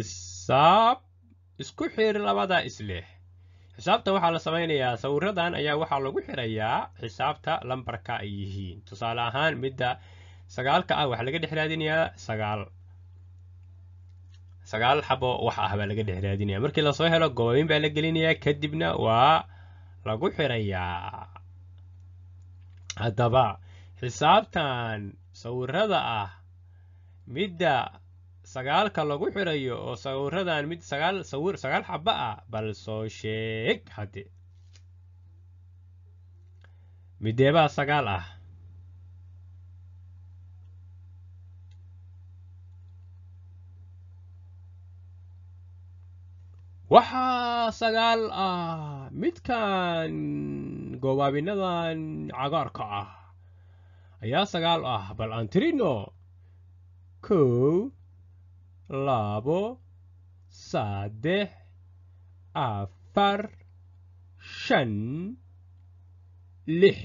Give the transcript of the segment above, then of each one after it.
xisaab isku xidh labada islix xisaabta waxaa la samaynayaa sawiradan ayaa waxaa lagu xidhayaa xisaabta lambarka ay yihiin tusaale ahaan midda sagaalka ah waxaa laga dhex raadinayaa sagaal sagaal xabo wax ah baa laga dhex raadinaya markii lasoo helo gobamin baa la gelinayaa kadibna waa lagu xidhayaa haddaba xisaabtan sawirada ah midda sagaalka lagu xirayo oo sawiradan mid sagaal sawir sagaal xabba ah bal soo sheeg hadde mideebaa sagaal ah waxaa sagaal ah midkan goobaabinadan cagaarka ah ayaa sagaal ah bal antrino kow labo saddex afar shan lix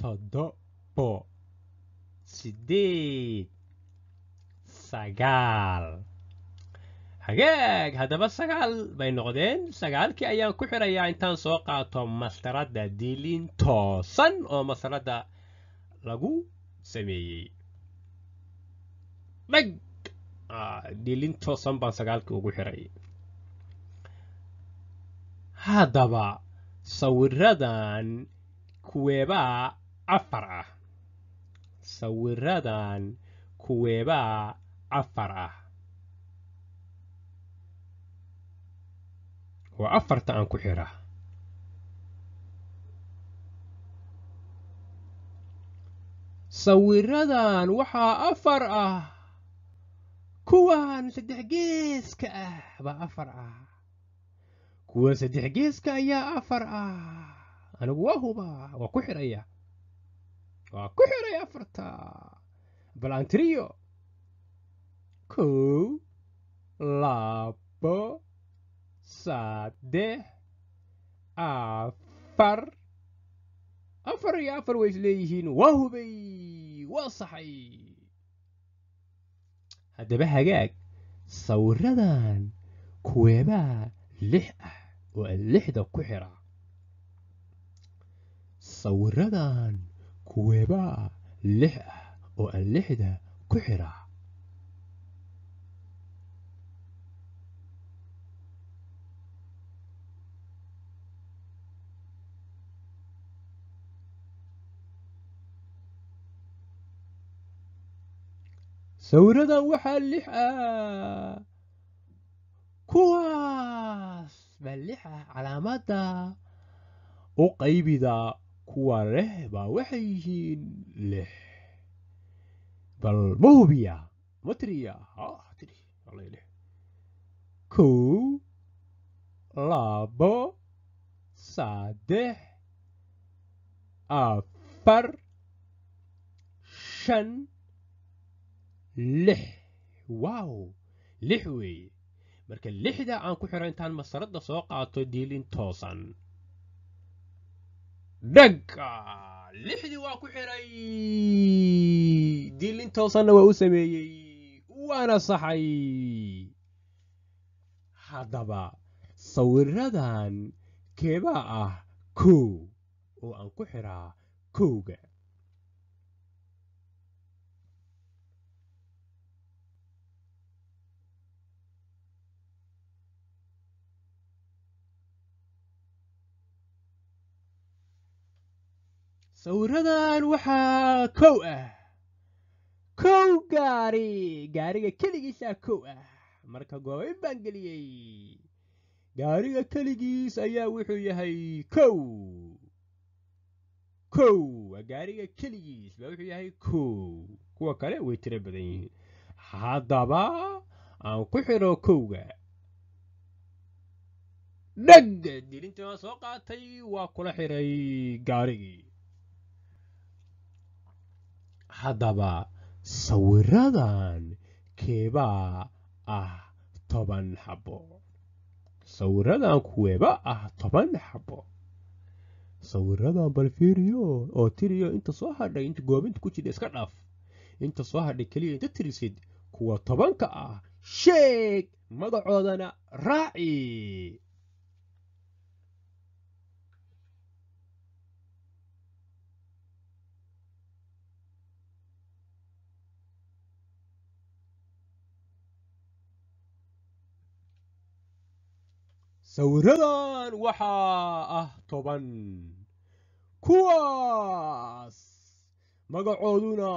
toddobo sideed sagaal hagaag haddaba sagaal bay noqdeen sagaalkii ayaan ku xirayaa intaan soo qaato mastarada dilin toosan oo mastarada lagu sameeyey dhag dhilin toosan baan sagaalkii ugu xiray haddaba sawiradan kuweebaa afar ah sawiradan kuweebaa afar ah waa afarta aan ku xira sawiradan waxaa afar ah kuwan saddex geeska ah baa afar ah kuwan saddex geeska ayaa afar ah anigu waa hubaa waa ku xidhaya waa ku xiray afarta balantriyo kow labo saddex afar afar iyo afar way isleeyihiin waa hubay waa saxay haddaba hagaag sawiradan kuweebaha lix ah oo lixda ku xidha sawiradan kuweebaha lix ah oo aan lixda ku xidha sawiradan waxaa lix ah kuwaas baa lix ah calaamada u qaybida kuwa leh baa waxay yihiin lix bal ma hubiya matriya kow labo saddex afar shan lix wow lix weeye marka lixda aan ku xiro intaan masaradda soo qaato diilin toosan dhagga lixdii waa ku xiray diilin toosanna waa u sameeyey waana saxay haddaba sawiradan keebaa ah kow oo aan ku xiraa kowga sawiradan waxaa kow ah kow gaari gaariga keligiisaa kow ah marka goobayn baan geliyey gaariga keligiis ayaa wuxuu yahay kow kow waa gaariga keligiis baa wuxuu yahay kow kuwa kale way tiro badan yihiin haddaba aan ku xidho kowga dheg dilintii waan soo qaatay waa kula xidhay gaarigii haddaba sawiradan keebaa ah toban xabo sawiradan kuweeba ah toban xabo sawiradan bal fiiriyo oo tiriyo inta soo hadhay inta goobinta ku jira iska dhaaf inta soo hadhay keliya inta tirisid kuwa tobanka ah sheeg magacoodana raaci sawiradan waxaa ah toban kuwaas magacooduna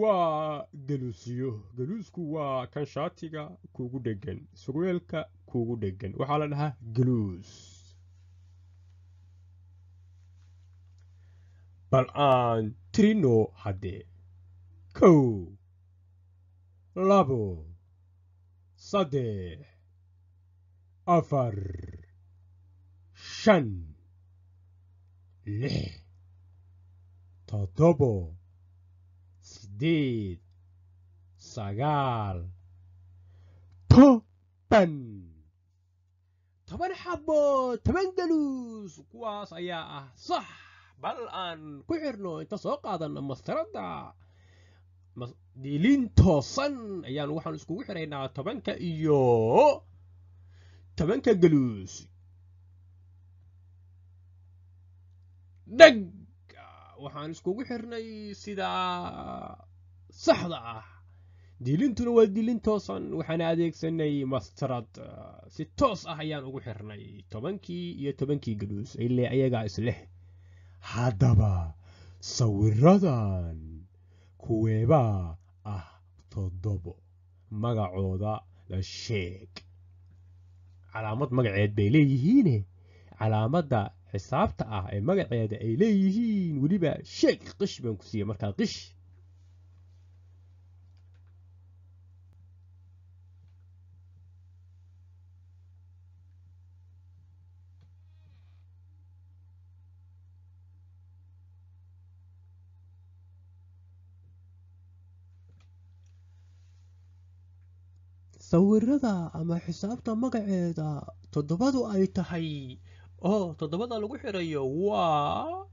waa geluusyo galuusku waa kan shaatiga kuugu dhegan surweelka kuugu dhegan waxaa la dhahaa galuus bal aan tirino haddee kow labo saddex afar shan lix toddobo sideed sagaal toban toban xabo toban daluus kuwaas ayaa ah sax bal aan ku xirno inta soo qaadanna mastaradda diiliin toosan ayaan waxaan iskugu xiraynaa tobanka iyo tobanka galuus dheg waxaan iskugu xirnay sidaa saxda ah dilintuna waa dilin toosan waxaana adeegsanay mastrad eh, si toos ah ayaan ugu xirnay tobankii iyo tobankii galuus ile ayagaa isleh haddaba sawiradan kuweebaa ah toddobo magacooda la sheeg calaamad magaceed bay leeyihiine calaamada xisaabta ah ee magaceeda ay leeyihiin weliba sheeg qish baan ku siiyey markaa qish sawirada ama xisaabta magaceeda toddobadu ay tahay oo toddobada lagu xirayo waa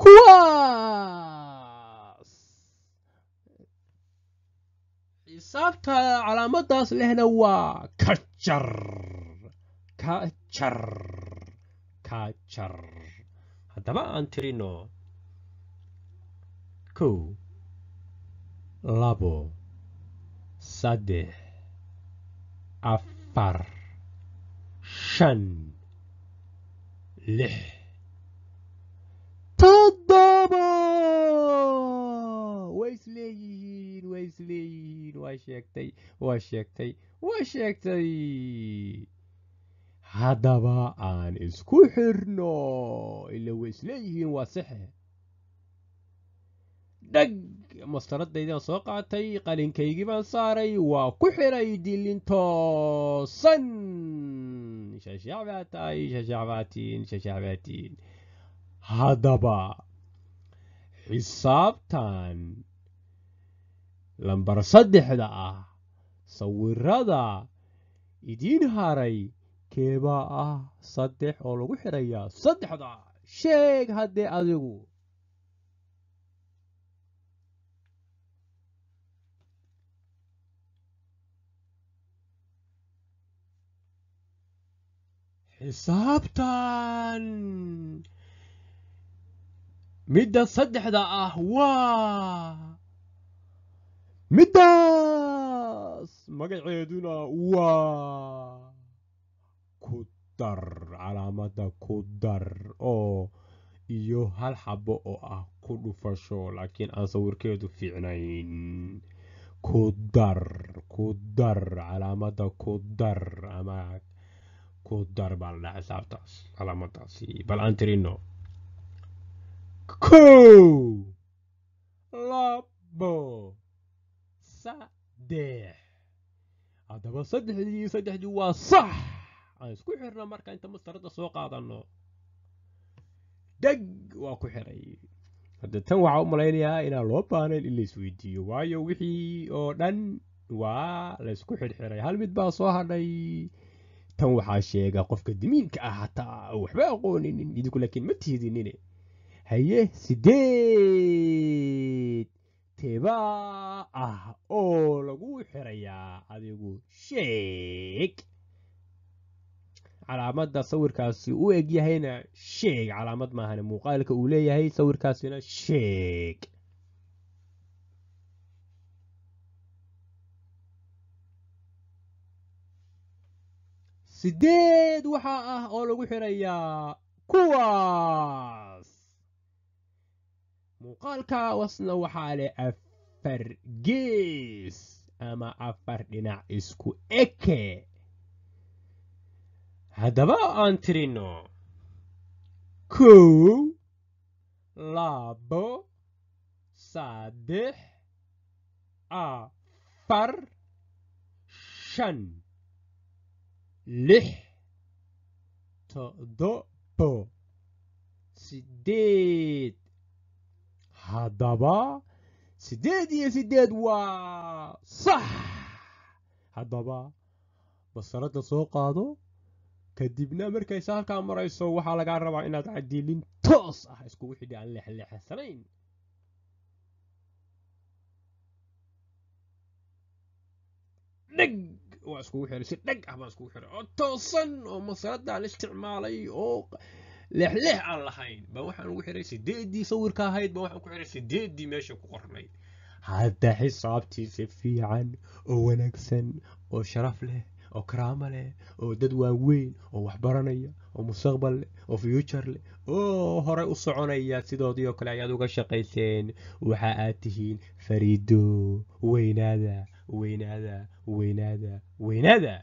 kuwaas xisaabta calaamadaas lehna waa kajar kajar kajar haddaba aan tirino kow labo saddex afar shan lix toddoba way isleeyihiin way isleeyihiin waa sheegtay waa sheegtay waa sheegtay haddaba aan isku xirno ila way isleeyihiin waa saxe dheg mastaraddaydan soo qaatay qalinkaygii baan saaray waa ku xiray dilin toosan shashaac baa tahay haddaba xisaabtan lambar saddexda ah sawirada idiin haray keebaa ah saddex oo lagu xidhayaa saddexda sheeg haddee adigu xisaabtan midda saddexda ah waa middaas magaceeduna waa ku dar calaamadda ku dar oo iyo hal xabo oo ah ku dhufasho laakiin aan sawirkeedu fiicnayn ku dar ku dar calaamadda ku dar ama ku dar baa la dhahaa xisaabtaas calaamadaas bal aan tirino kow labo saddex haddaba saddexdii saddexdii waa sax e aan isku xirna marka inta mastarada soo qaadanno dheg waa ku xiray e hadda tan waxaa u malaynayaa inaan loo baahnayn in la waayo wixii oo dhan waa laysku xirxiray hal mid baa soo hadhay tan waxaa sheega qofka dimiinka ah hataa waxba aqooninin idinku laakiin ma tiidinine haye sideed tebaa ah oo lagu xirayaa adigu sheeg calaamada sawirkaasi u eg yahayna sheeg calaamad maahane muuqaalka uu leeyahay sawirkaasina sheeg sideed waxaa ah oo lagu xidhayaa kuwaas muuqaalka wasna waxaa leh afar gees ama afar dhinac isku eke haddaba aan tirinno kow labo saddex afar shan lix todobo sideed haddaba sideed iyo sideed waa sax haddaba basaradda soo qaado kadibna markaysa halkaa marayso waxaa lagaa rabaa inaad cadiilin toos ah iskugu xidhi aan leexleexasanayn dheg waa iskugu xiray si dheg ah baa iskugu xiray oo toosan oo masarada aan isticmaalay oo leexleex aan lahayn baa waxaan ugu xiray sideeddii sawirka ahayd baan waxaan ku xiray sideeddii meesha ku qornay hadda xisaabtiisa fiican oo wanaagsan oo sharaf leh oo karaamo leh oo dad waaweyn oo waxbaranaya oo mustaqbal leh oo fyuuture leh oo horey u soconaya sidoodii oo kale ayaad uga shaqayseen waxa aad tihiin fariido weynaada weynaada weynaada weynaada